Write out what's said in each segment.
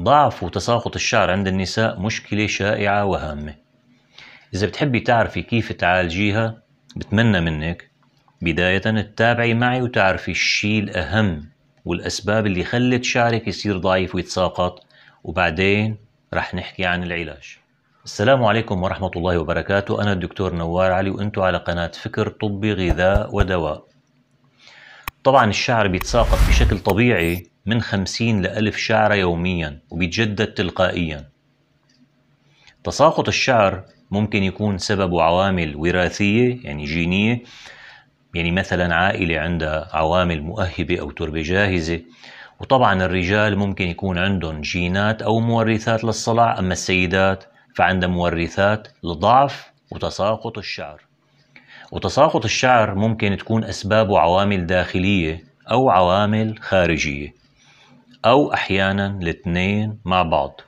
ضعف وتساقط الشعر عند النساء مشكلة شائعة وهامة إذا بتحبي تعرفي كيف تعالجيها بتمنى منك بداية تتابعي معي وتعرفي الشيء الأهم والأسباب اللي خلت شعرك يصير ضعيف ويتساقط وبعدين رح نحكي عن العلاج السلام عليكم ورحمة الله وبركاته أنا الدكتور نوار علي وأنتم على قناة فكر طبي غذاء ودواء طبعا الشعر بيتساقط بشكل طبيعي من 50 ل 1000 شعرة يوميا وبيتجدد تلقائيا تساقط الشعر ممكن يكون سببه عوامل وراثية يعني جينية يعني مثلا عائلة عندها عوامل مؤهبة أو تربة جاهزة وطبعا الرجال ممكن يكون عندهم جينات أو مورثات للصلع أما السيدات فعندها مورثات لضعف وتساقط الشعر وتساقط الشعر ممكن تكون أسبابه عوامل داخلية أو عوامل خارجية أو أحيانا الاثنين مع بعض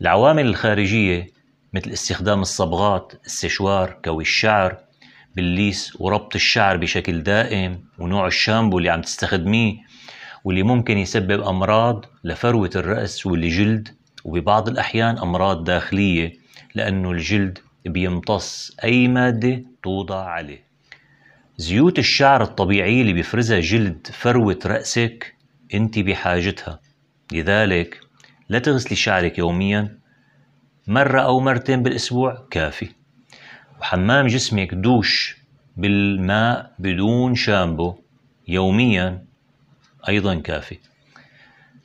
العوامل الخارجية مثل استخدام الصبغات السشوار كوي الشعر بالليس وربط الشعر بشكل دائم ونوع الشامبو اللي عم تستخدميه واللي ممكن يسبب أمراض لفروة الرأس والجلد وببعض الأحيان أمراض داخلية لأنه الجلد بيمتص أي مادة توضع عليه زيوت الشعر الطبيعية اللي بيفرزها جلد فروة رأسك أنت بحاجتها لذلك لا تغسلي شعرك يوميا مرة أو مرتين بالأسبوع كافي وحمام جسمك دوش بالماء بدون شامبو يوميا أيضا كافي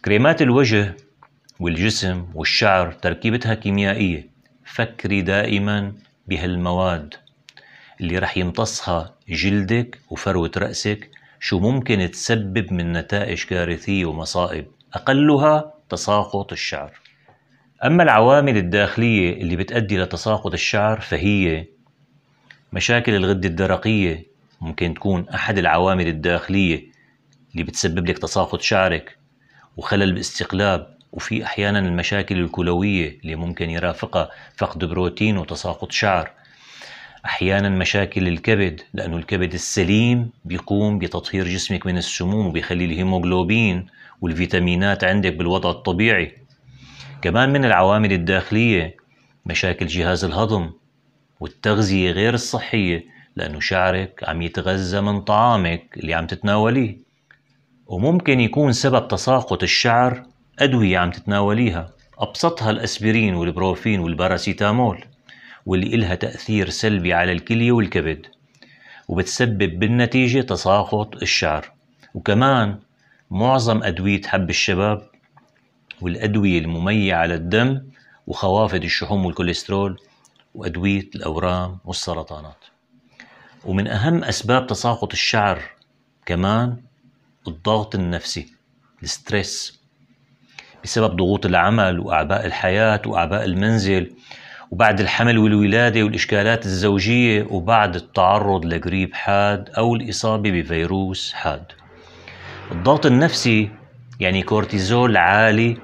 كريمات الوجه والجسم والشعر تركيبتها كيميائية فكري دائما بهالمواد اللي رح يمتصها جلدك وفروة رأسك شو ممكن تسبب من نتائج كارثية ومصائب أقلها تساقط الشعر أما العوامل الداخلية اللي بتأدي لتساقط الشعر فهي مشاكل الغدة الدرقية ممكن تكون أحد العوامل الداخلية اللي بتسبب لك تساقط شعرك وخلل باستقلاب وفي أحيانا المشاكل الكلوية اللي ممكن يرافقها فقد بروتين وتساقط شعر أحيانا مشاكل الكبد لأنه الكبد السليم بيقوم بتطهير جسمك من السموم وبيخلي الهيموغلوبين والفيتامينات عندك بالوضع الطبيعي كمان من العوامل الداخلية مشاكل جهاز الهضم والتغذية غير الصحية لأنه شعرك عم يتغذى من طعامك اللي عم تتناوليه وممكن يكون سبب تساقط الشعر أدوية عم تتناوليها أبسطها الأسبرين والبروفين والباراسيتامول واللي إلها تأثير سلبي على الكلية والكبد وبتسبب بالنتيجة تساقط الشعر وكمان معظم أدوية حب الشباب والأدوية المميعة على الدم وخوافض الشحوم والكوليسترول وأدوية الأورام والسرطانات ومن أهم أسباب تساقط الشعر كمان الضغط النفسي الستريس بسبب ضغوط العمل وأعباء الحياة وأعباء المنزل وبعد الحمل والولادة والإشكالات الزوجية وبعد التعرض لقريب حاد أو الإصابة بفيروس حاد الضغط النفسي يعني كورتيزول عالي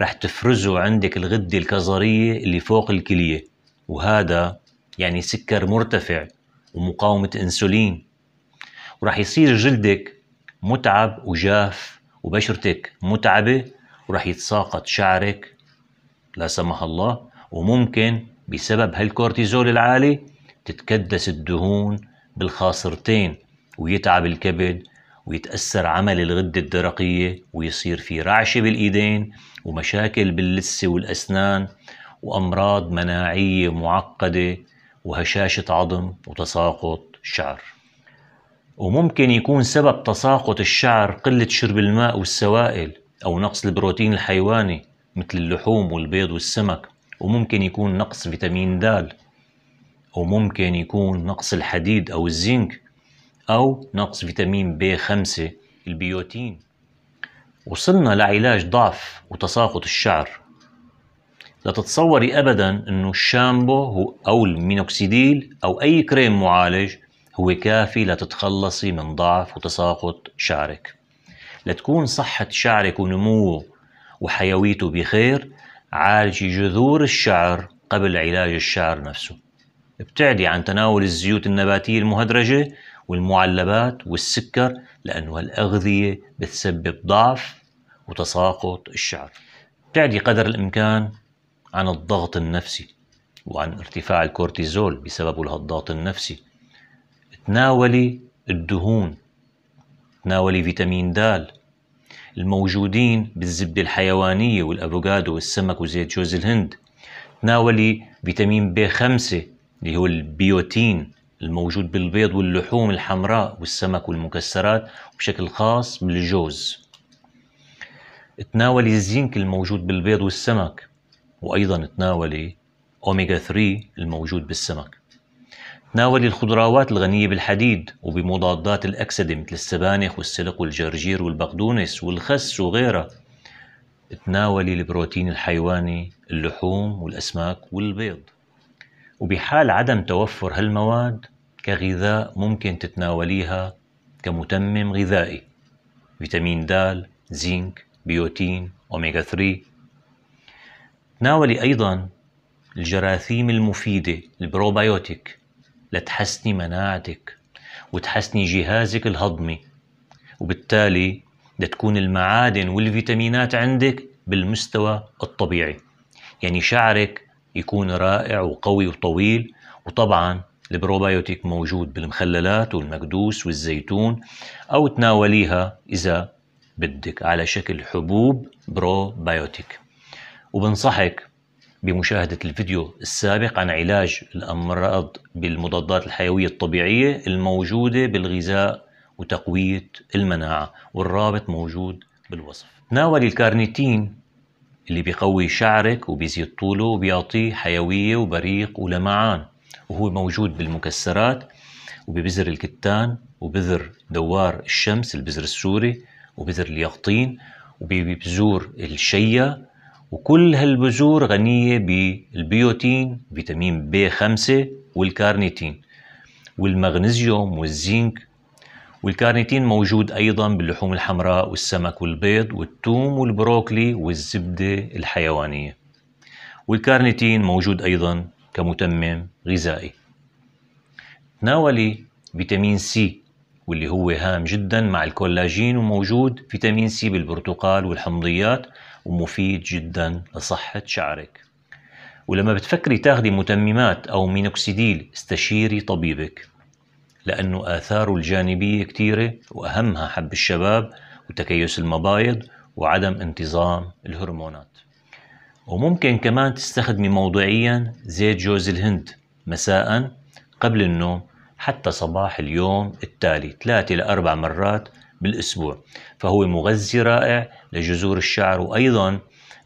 رح تفرزه عندك الغدة الكظرية اللي فوق الكلية وهذا يعني سكر مرتفع ومقاومة انسولين ورح يصير جلدك متعب وجاف وبشرتك متعبة وراح يتساقط شعرك لا سمح الله وممكن بسبب هالكورتيزول العالي تتكدس الدهون بالخاصرتين ويتعب الكبد ويتأثر عمل الغدة الدرقية ويصير في رعشة بالإيدين ومشاكل باللثة والأسنان وأمراض مناعية معقدة وهشاشة عظم وتساقط شعر وممكن يكون سبب تساقط الشعر قلة شرب الماء والسوائل أو نقص البروتين الحيواني مثل اللحوم والبيض والسمك وممكن يكون نقص فيتامين د وممكن يكون نقص الحديد أو الزنك أو نقص فيتامين بي 5 البيوتين وصلنا لعلاج ضعف وتساقط الشعر لا تتصوري أبدا أنه الشامبو أو المينوكسيديل أو أي كريم معالج هو كافي لتتخلصي من ضعف وتساقط شعرك لتكون صحة شعرك ونموه وحيويته بخير عالجي جذور الشعر قبل علاج الشعر نفسه ابتعدي عن تناول الزيوت النباتية المهدرجة والمعلبات والسكر لأنه هالأغذية بتسبب ضعف وتساقط الشعر ابتعدي قدر الإمكان عن الضغط النفسي وعن ارتفاع الكورتيزول بسببه الهضاط النفسي تناولي الدهون تناولي فيتامين دال الموجودين بالزبدة الحيوانية والأفوكادو والسمك وزيت جوز الهند تناولي فيتامين بي 5 اللي هو البيوتين الموجود بالبيض واللحوم الحمراء والسمك والمكسرات وبشكل خاص بالجوز تناولي الزنك الموجود بالبيض والسمك وأيضا تناولي أوميجا 3 الموجود بالسمك تناول الخضروات الغنية بالحديد وبمضادات الأكسدة مثل السبانخ والسلق والجرجير والبقدونس والخس وغيرها تناولي البروتين الحيواني اللحوم والأسماك والبيض وبحال عدم توفر هالمواد كغذاء ممكن تتناوليها كمتمم غذائي فيتامين د زنك بيوتين أوميغا 3 تناولي أيضا الجراثيم المفيدة البروبايوتيك لتحسني مناعتك وتحسني جهازك الهضمي وبالتالي لتكون المعادن والفيتامينات عندك بالمستوى الطبيعي يعني شعرك يكون رائع وقوي وطويل وطبعا البروبايوتيك موجود بالمخللات والمكدوس والزيتون أو تناوليها إذا بدك على شكل حبوب بروبايوتيك وبنصحك بمشاهدة الفيديو السابق عن علاج الأمراض بالمضادات الحيوية الطبيعية الموجودة بالغذاء وتقوية المناعة والرابط موجود بالوصف تناولي الكارنيتين اللي بيقوي شعرك وبيزيد طوله وبيعطيه حيوية وبريق ولمعان وهو موجود بالمكسرات وببذر الكتان وبذر دوار الشمس البذر السوري وبذر اليقطين وببذور الشيا وكل هالبذور غنية بالبيوتين فيتامين بي 5 والكارنيتين والمغنيسيوم والزنك والكارنيتين موجود أيضا باللحوم الحمراء والسمك والبيض والثوم والبروكلي والزبدة الحيوانية والكارنيتين موجود أيضا كمتمم غذائي تناولي فيتامين سي واللي هو هام جدا مع الكولاجين وموجود فيتامين سي بالبرتقال والحمضيات ومفيد جدا لصحة شعرك ولما بتفكري تاخدي متممات أو مينوكسيديل استشيري طبيبك لأنه آثاره الجانبية كتيرة وأهمها حب الشباب وتكيس المبايض وعدم انتظام الهرمونات وممكن كمان تستخدمي موضعيا زيت جوز الهند مساء قبل النوم حتى صباح اليوم التالي ثلاثة لأربع مرات بالأسبوع فهو مغذي رائع لجذور الشعر وأيضا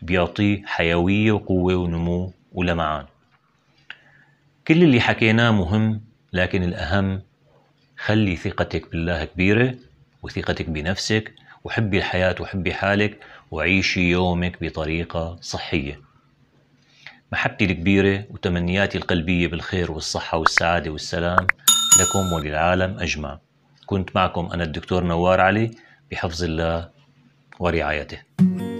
بيعطيه حيوية وقوة ونمو ولمعان كل اللي حكيناه مهم لكن الأهم خلي ثقتك بالله كبيرة وثقتك بنفسك وحبي الحياة وحبي حالك وعيشي يومك بطريقة صحية محبتي الكبيرة وتمنياتي القلبية بالخير والصحة والسعادة والسلام لكم وللعالم أجمع كنت معكم أنا الدكتور نوار علي بحفظ الله ورعايته